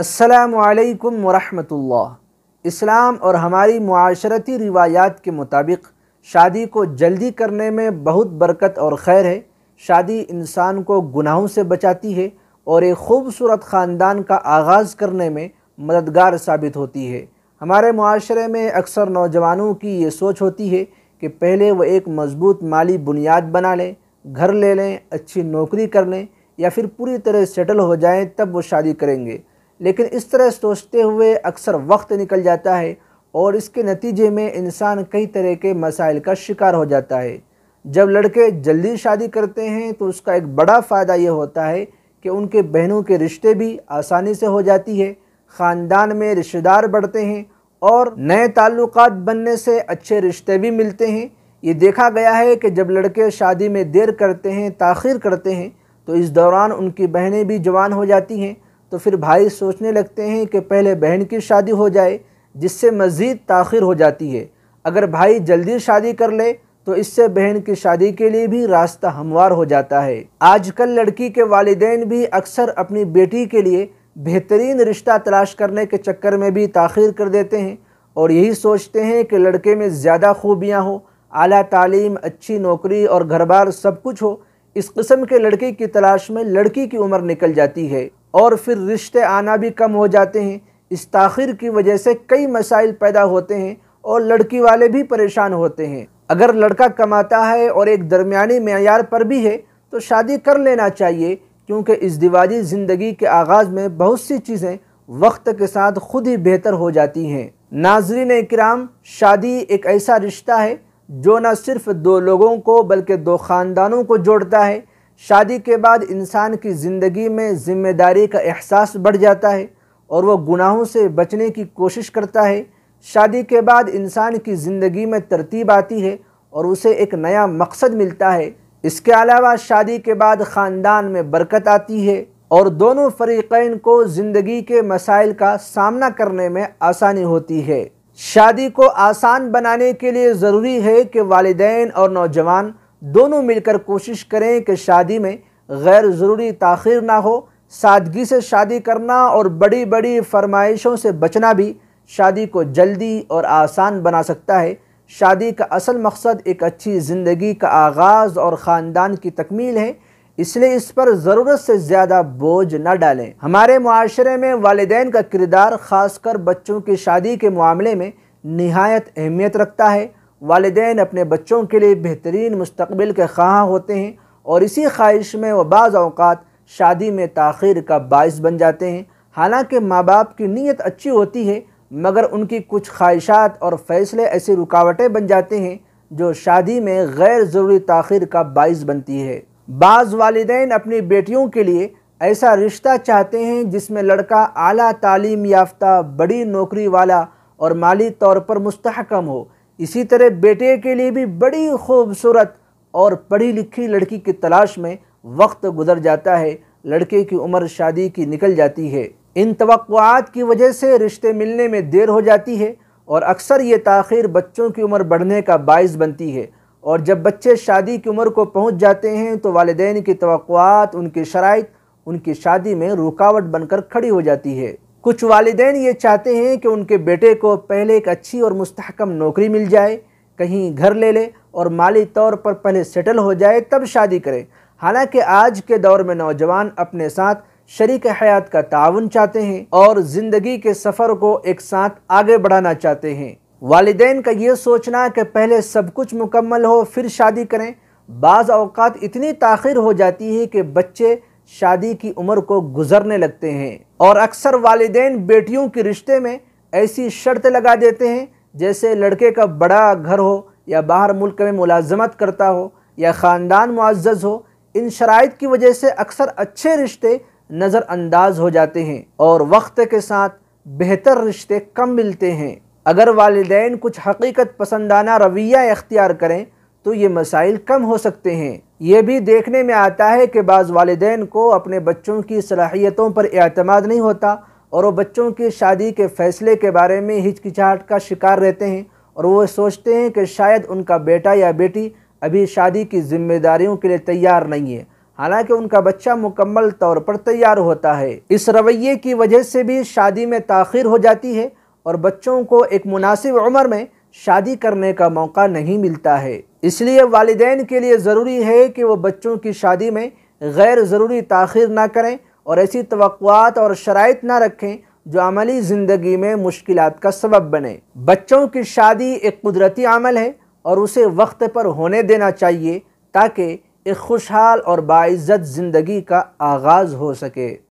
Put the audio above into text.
असलकम वरहमतुल्ला इस्लाम और हमारी माशरती रिवायात के मुताबिक शादी को जल्दी करने में बहुत बरकत और खैर है शादी इंसान को गुनाहों से बचाती है और एक खूबसूरत ख़ानदान का आगाज़ करने में मददगार साबित होती है हमारे माशरे में अक्सर नौजवानों की ये सोच होती है कि पहले वह एक मज़बूत माली बुनियाद बना लें घर ले लें अच्छी नौकरी कर लें या फिर पूरी तरह सेटल हो जाएँ तब वो शादी करेंगे लेकिन इस तरह सोचते हुए अक्सर वक्त निकल जाता है और इसके नतीजे में इंसान कई तरह के मसाइल का शिकार हो जाता है जब लड़के जल्दी शादी करते हैं तो उसका एक बड़ा फ़ायदा ये होता है कि उनके बहनों के रिश्ते भी आसानी से हो जाती है ख़ानदान में रिश्तेदार बढ़ते हैं और नए ताल्लुक बनने से अच्छे रिश्ते भी मिलते हैं ये देखा गया है कि जब लड़के शादी में देर करते हैं ताखिर करते हैं तो इस दौरान उनकी बहनें भी जवान हो जाती हैं तो फिर भाई सोचने लगते हैं कि पहले बहन की शादी हो जाए जिससे मज़ीद ताखिर हो जाती है अगर भाई जल्दी शादी कर ले तो इससे बहन की शादी के लिए भी रास्ता हमवार हो जाता है आजकल लड़की के वालदेन भी अक्सर अपनी बेटी के लिए बेहतरीन रिश्ता तलाश करने के चक्कर में भी ताखिर कर देते हैं और यही सोचते हैं कि लड़के में ज़्यादा खूबियाँ हों आला तालीम अच्छी नौकरी और घर बार सब कुछ हो इस कस्म के लड़के की तलाश में लड़की की उम्र निकल जाती है और फिर रिश्ते आना भी कम हो जाते हैं इस ताखिर की वजह से कई मसाइल पैदा होते हैं और लड़की वाले भी परेशान होते हैं अगर लड़का कमाता है और एक दरमियानी मैार पर भी है तो शादी कर लेना चाहिए क्योंकि इस दिवाली ज़िंदगी के आगाज़ में बहुत सी चीज़ें वक्त के साथ खुद ही बेहतर हो जाती हैं नाजरीन कराम शादी एक ऐसा रिश्ता है जो न सिर्फ दो लोगों को बल्कि दो ख़ानदानों को जोड़ता है शादी के बाद इंसान की ज़िंदगी में ज़िम्मेदारी का एहसास बढ़ जाता है और वह गुनाहों से बचने की कोशिश करता है शादी के बाद इंसान की ज़िंदगी में तरतीब आती है और उसे एक नया मकसद मिलता है इसके अलावा शादी के बाद ख़ानदान में बरकत आती है और दोनों फरीक़ैन को ज़िंदगी के मसाइल का सामना करने में आसानी होती है शादी को आसान बनाने के लिए ज़रूरी है कि वालदे और नौजवान दोनों मिलकर कोशिश करें कि शादी में गैर ज़रूरी ताखिर ना हो सादगी से शादी करना और बड़ी बड़ी फरमाइशों से बचना भी शादी को जल्दी और आसान बना सकता है शादी का असल मकसद एक अच्छी ज़िंदगी का आगाज़ और ख़ानदान की तकमील है इसलिए इस पर ज़रूरत से ज़्यादा बोझ न डालें हमारे माशरे में वालदेन का किरदार ख़ासकर बच्चों की शादी के मामले में नहायत अहमियत रखता है वालदेन अपने बच्चों के लिए बेहतरीन मुस्तबिल के खाह होते हैं और इसी ख्वाहिश में वह बाज़ अवकात शादी में तखिर का बायस बन जाते हैं हालांकि माँ बाप की नीयत अच्छी होती है मगर उनकी कुछ ख्वाहिशात और फ़ैसले ऐसी रुकावटें बन जाते हैं जो शादी में गैर ज़रूरी तखिर का बायस बनती है बाज़ वालदेन अपनी बेटियों के लिए ऐसा रिश्ता चाहते हैं जिसमें लड़का अली तालीम याफ्ता बड़ी नौकरी वाला और माली तौर पर मुस्तकम हो इसी तरह बेटे के लिए भी बड़ी खूबसूरत और पढ़ी लिखी लड़की की तलाश में वक्त गुजर जाता है लड़के की उम्र शादी की निकल जाती है इन तवक़ात की वजह से रिश्ते मिलने में देर हो जाती है और अक्सर ये तखिर बच्चों की उम्र बढ़ने का बायस बनती है और जब बच्चे शादी की उम्र को पहुंच जाते हैं तो वालदे की तो उनकी शराइ उनकी शादी में रुकावट बनकर खड़ी हो जाती है कुछ वालदे ये चाहते हैं कि उनके बेटे को पहले एक अच्छी और मस्तकम नौकरी मिल जाए कहीं घर ले ले और माली तौर पर पहले सेटल हो जाए तब शादी करें हालांकि आज के दौर में नौजवान अपने साथ शरीक हयात का ताउन चाहते हैं और ज़िंदगी के सफ़र को एक साथ आगे बढ़ाना चाहते हैं वालदे का ये सोचना कि पहले सब कुछ मुकम्मल हो फिर शादी करें बाज़ अवकात इतनी ताखिर हो जाती है कि बच्चे शादी की उम्र को गुजरने लगते हैं और अक्सर वालदेन बेटियों के रिश्ते में ऐसी शर्त लगा देते हैं जैसे लड़के का बड़ा घर हो या बाहर मुल्क में मुलाजमत करता हो या ख़ानदान मुआज़ हो इन शराइ की वजह से अक्सर अच्छे रिश्ते नज़रअंदाज हो जाते हैं और वक्त के साथ बेहतर रिश्ते कम मिलते हैं अगर वालदेन कुछ हकीकत पसंदाना रवैया इख्तियार करें तो ये मसाइल कम हो सकते हैं ये भी देखने में आता है कि बाज़ वालदेन को अपने बच्चों की सलाहियतों पर अतमाद नहीं होता और वो बच्चों की शादी के फ़ैसले के बारे में हिचकिचाहट का शिकार रहते हैं और वो सोचते हैं कि शायद उनका बेटा या बेटी अभी शादी की जिम्मेदारियों के लिए तैयार नहीं है हालांकि उनका बच्चा मुकम्मल तौर पर तैयार होता है इस रवैये की वजह से भी शादी में ताखिर हो जाती है और बच्चों को एक मुनासिब उम्र में शादी करने का मौका नहीं मिलता है इसलिए वालदेन के लिए ज़रूरी है कि वो बच्चों की शादी में गैर ज़रूरी तखिर ना करें और ऐसी तो और शराइ ना रखें जो अमली ज़िंदगी में मुश्किल का सबब बने बच्चों की शादी एक कुदरती अमल है और उसे वक्त पर होने देना चाहिए ताकि एक खुशहाल और बाइज़्ज़त ज़िंदगी का आगाज़ हो सके